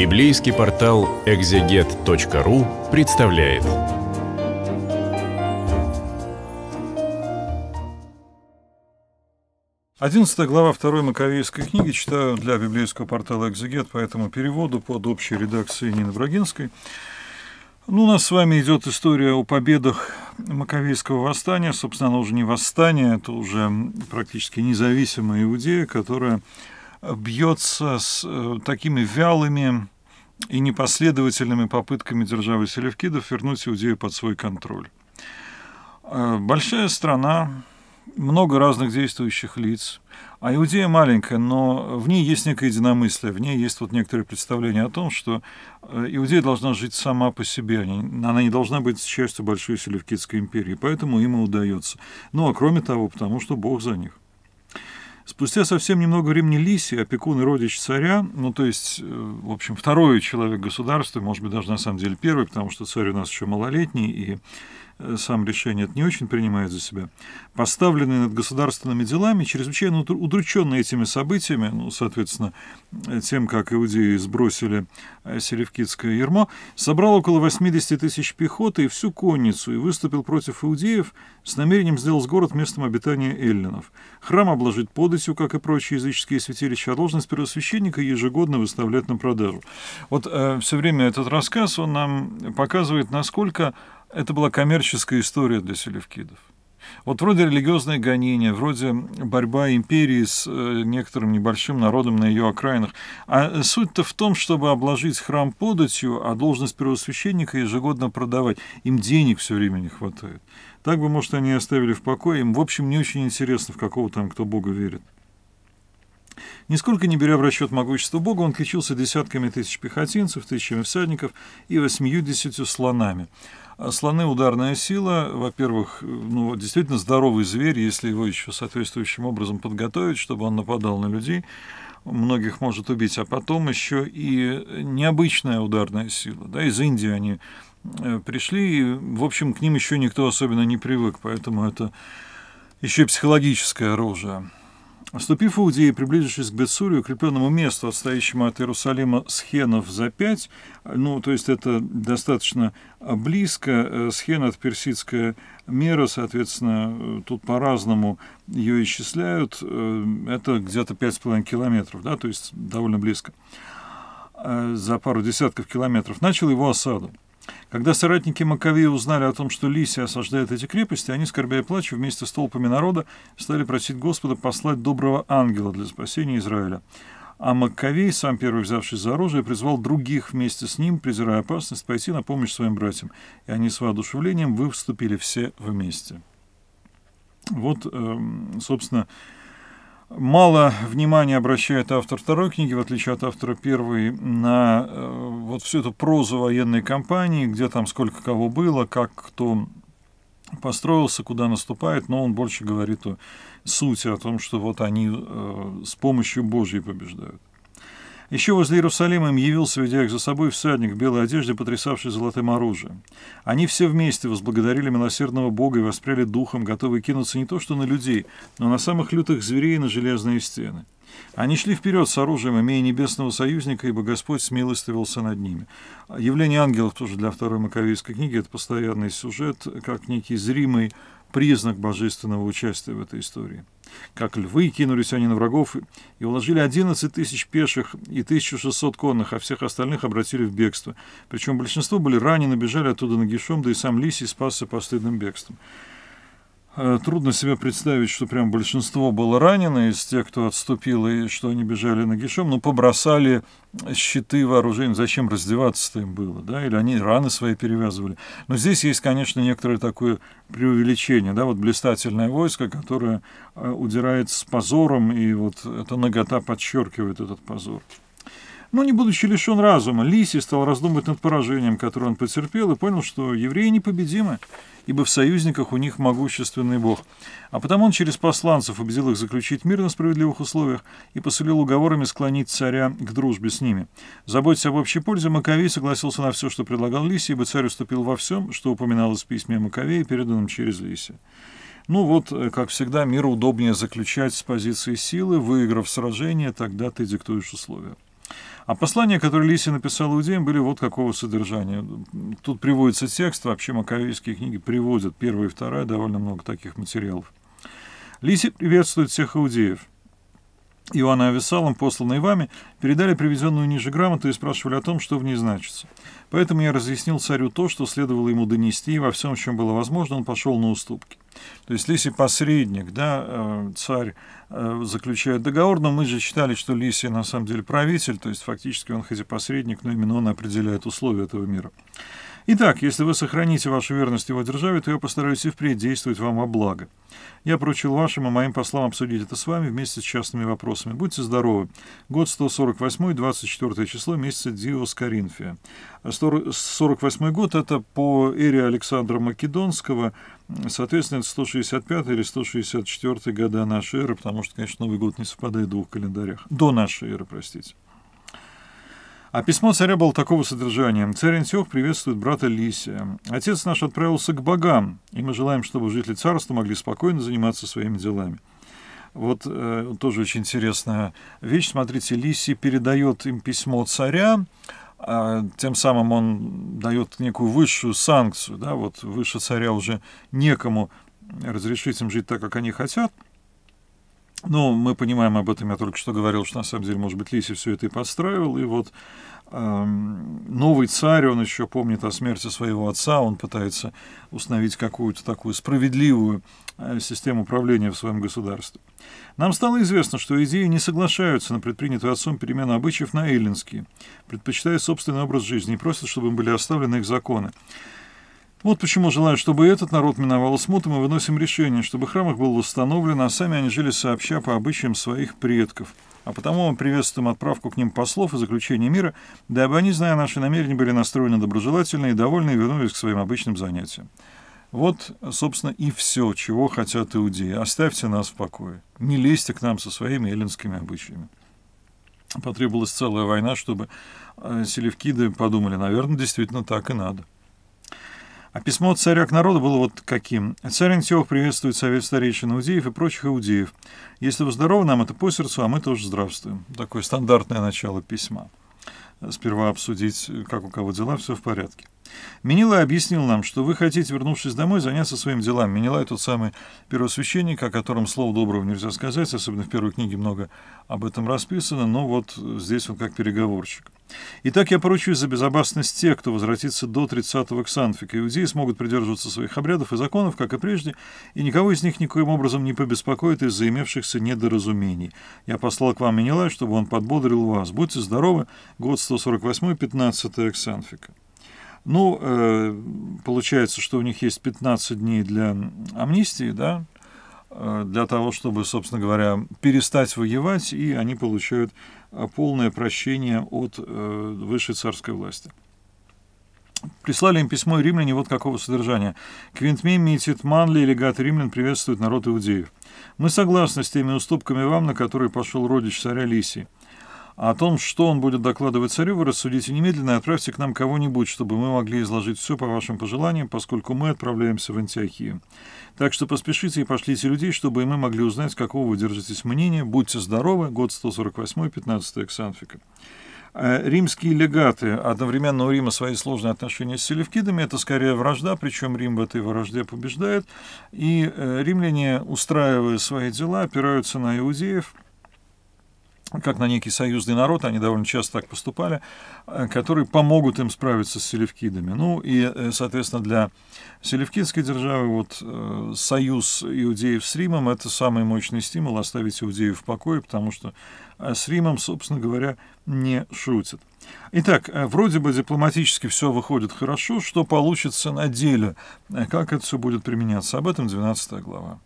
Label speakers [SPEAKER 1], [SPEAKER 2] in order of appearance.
[SPEAKER 1] Библейский портал экзегет.ру представляет. Одиннадцатая глава второй Маковейской книги читаю для библейского портала «Экзегет», по этому переводу под общей редакцией Нины Брагинской. Ну, у нас с вами идет история о победах Маковейского восстания. Собственно, оно уже не восстание, это уже практически независимая Иудея, которая бьется с э, такими вялыми и непоследовательными попытками державы Селевкидов вернуть Иудею под свой контроль. Э, большая страна, много разных действующих лиц. А Иудея маленькая, но в ней есть некое единомыслие, в ней есть вот некоторые представления о том, что э, Иудея должна жить сама по себе, она не должна быть частью Большой Селевкидской империи, поэтому им и удается. Ну, а кроме того, потому что Бог за них. Спустя совсем немного времени Лиси, опекун и родич царя, ну, то есть, э, в общем, второй человек государства, может быть, даже на самом деле первый, потому что царь у нас еще малолетний, и Э, сам решение это не очень принимает за себя, поставленный над государственными делами, чрезвычайно удрученный этими событиями, ну, соответственно, э, тем, как иудеи сбросили э, селевкидское ермо, собрал около 80 тысяч пехоты и всю конницу и выступил против иудеев с намерением сделать город местом обитания эллинов. Храм обложить податью, как и прочие языческие святилища, а должность первосвященника ежегодно выставлять на продажу. Вот э, все время этот рассказ, он нам показывает, насколько это была коммерческая история для селевкидов. Вот вроде религиозное гонение, вроде борьба империи с э, некоторым небольшим народом на ее окраинах. А суть-то в том, чтобы обложить храм податью, а должность первосвященника ежегодно продавать. Им денег все время не хватает. Так бы, может, они оставили в покое. Им, в общем, не очень интересно, в какого там кто Бога верит. Нисколько не беря в расчет могущество Бога, он кичился десятками тысяч пехотинцев, тысячами всадников и восьмьюдесятью слонами. А слоны – ударная сила. Во-первых, ну, действительно здоровый зверь, если его еще соответствующим образом подготовить, чтобы он нападал на людей многих может убить, а потом еще и необычная ударная сила. Да, из Индии они э, пришли, и, в общем, к ним еще никто особенно не привык, поэтому это еще и психологическое оружие. Вступив в Иудею и приблизившись к Бетсурию, укрепленному месту, отстоящему от Иерусалима схенов за пять, ну, то есть это достаточно близко, э, схена от персидская мера, соответственно, э, тут по-разному ее исчисляют, э, это где-то пять с половиной километров, да, то есть довольно близко, за пару десятков километров, начал его осаду. Когда соратники Маковея узнали о том, что Лисия осаждает эти крепости, они, скорбя и плача, вместе с толпами народа стали просить Господа послать доброго ангела для спасения Израиля. А Маккавей, сам первый взявшись за оружие, призвал других вместе с ним, презирая опасность, пойти на помощь своим братьям. И они с воодушевлением выступили все вместе. Вот, эм, собственно, мало внимания обращает автор второй книги, в отличие от автора первой, на э, вот всю эту прозу военной кампании, где там сколько кого было, как кто построился, куда наступает, но он больше говорит о сути, о том, что вот они э, с помощью Божьей побеждают. Еще возле Иерусалима им явился, ведя их за собой, всадник в белой одежде, потрясавший золотым оружием. Они все вместе возблагодарили милосердного Бога и воспряли духом, готовые кинуться не то что на людей, но на самых лютых зверей и на железные стены. Они шли вперед с оружием, имея небесного союзника, ибо Господь смилостивился над ними. Явление ангелов тоже для второй Маковейской книги – это постоянный сюжет, как некий зримый признак божественного участия в этой истории. Как львы кинулись они на врагов и уложили 11 тысяч пеших и 1600 конных, а всех остальных обратили в бегство. Причем большинство были ранены, бежали оттуда нагишом, да и сам Лисий спасся постыдным бегством. Э, трудно себе представить, что прям большинство было ранено из тех, кто отступил, и что они бежали на нагишом, но побросали щиты вооружения. Зачем раздеваться-то им было, да? Или они раны свои перевязывали. Но здесь есть, конечно, некоторое такое преувеличение, да? Вот блистательное войско, которое э, удирает с позором, и вот эта нагота подчеркивает этот позор. Но не будучи лишен разума, Лиси стал раздумывать над поражением, которое он потерпел, и понял, что евреи непобедимы, ибо в союзниках у них могущественный бог. А потому он через посланцев убедил их заключить мир на справедливых условиях и посулил уговорами склонить царя к дружбе с ними. Заботясь об общей пользе, Маковей согласился на все, что предлагал Лиси, ибо царь уступил во всем, что упоминалось в письме Маковея, переданном через Лиси. Ну вот, э, как всегда, мир удобнее заключать с позиции силы, выиграв сражение, тогда ты диктуешь условия. А послания, которые Лисия написал иудеям, были вот какого содержания. Тут приводится текст, вообще маковейские книги приводят, первая и вторая, довольно много таких материалов. Лисия приветствует всех иудеев. Иоанна Авесалом, посланные вами, передали привезенную ниже грамоту и спрашивали о том, что в ней значится. Поэтому я разъяснил царю то, что следовало ему донести, и во всем, чем было возможно, он пошел на уступки. То есть Лисий посредник, да, э, царь э, заключает договор, но мы же считали, что Лисий на самом деле правитель, то есть фактически он хоть и посредник, но именно он определяет условия этого мира. Итак, если вы сохраните вашу верность его державе, то я постараюсь и впредь действовать вам во благо. Я поручил вашим и моим послам обсудить это с вами вместе с частными вопросами. Будьте здоровы. Год 148, 24 число месяца Диос Коринфия. 48 год — это по эре Александра Македонского, соответственно, это 165 или 164 года нашей эры, потому что, конечно, Новый год не совпадает в двух календарях. До нашей эры, простите. А письмо царя было такого содержания. «Царь Антиох приветствует брата Лисия. Отец наш отправился к богам, и мы желаем, чтобы жители царства могли спокойно заниматься своими делами». Вот э, тоже очень интересная вещь. Смотрите, Лисий передает им письмо царя, э, тем самым он дает некую высшую санкцию, да, вот выше царя уже некому разрешить им жить так, как они хотят – ну, мы понимаем об этом, я только что говорил, что на самом деле, может быть, Лиси все это и подстраивал, и вот эм, новый царь, он еще помнит о смерти своего отца, он пытается установить какую-то такую справедливую э, систему управления в своем государстве. Нам стало известно, что идеи не соглашаются на предпринятую отцом перемены обычаев на эллинские, предпочитая собственный образ жизни и просят, чтобы им были оставлены их законы. Вот почему желаю, чтобы этот народ миновал смуту, мы выносим решение, чтобы храм их был восстановлен, а сами они жили сообща по обычаям своих предков. А потому мы приветствуем отправку к ним послов и заключение мира, дабы они, зная наши намерения, были настроены доброжелательно и довольны и вернулись к своим обычным занятиям. Вот, собственно, и все, чего хотят иудеи. Оставьте нас в покое. Не лезьте к нам со своими эллинскими обычаями. Потребовалась целая война, чтобы э, селевкиды подумали, наверное, действительно так и надо. А письмо царя к народу было вот каким. «Царь Антиох приветствует совет старейшин иудеев и прочих иудеев. Если вы здоровы, нам это по сердцу, а мы тоже здравствуем». Такое стандартное начало письма. Сперва обсудить, как у кого дела, все в порядке. Минила объяснил нам, что вы хотите, вернувшись домой, заняться своим делами. Минила – тот самый первосвященник, о котором слова доброго нельзя сказать, особенно в первой книге много об этом расписано, но вот здесь он как переговорщик. Итак, я поручусь за безопасность тех, кто возвратится до 30-го к Санфике. Иудеи смогут придерживаться своих обрядов и законов, как и прежде, и никого из них никоим образом не побеспокоит из-за имевшихся недоразумений. Я послал к вам Менелай, чтобы он подбодрил вас. Будьте здоровы. Год 148 15 к Санфика. Ну, э, получается, что у них есть 15 дней для амнистии, да, Э, для того, чтобы, собственно говоря, перестать воевать, и они получают э, полное прощение от э, высшей царской власти. Прислали им письмо римляне вот какого содержания. «Квинтмей Митит Манли, легат римлян, приветствует народ иудеев. Мы согласны с теми уступками вам, на которые пошел родич царя Лисий. О том, что он будет докладывать царю, вы рассудите немедленно и отправьте к нам кого-нибудь, чтобы мы могли изложить все по вашим пожеланиям, поскольку мы отправляемся в Антиохию. Так что поспешите и пошлите людей, чтобы и мы могли узнать, какого вы держитесь мнения. Будьте здоровы. Год 148, 15 Ксанфика. Э, римские легаты. Одновременно у Рима свои сложные отношения с селевкидами. Это скорее вражда, причем Рим в этой вражде побеждает. И э, римляне, устраивая свои дела, опираются на иудеев – как на некий союзный народ, они довольно часто так поступали, э, которые помогут им справиться с селевкидами. Ну и, э, соответственно, для селевкидской державы вот э, союз иудеев с Римом – это самый мощный стимул оставить иудеев в покое, потому что с Римом, собственно говоря, не шутят. Итак, вроде бы дипломатически все выходит хорошо, что получится на деле, как это все будет применяться. Об этом 12 глава.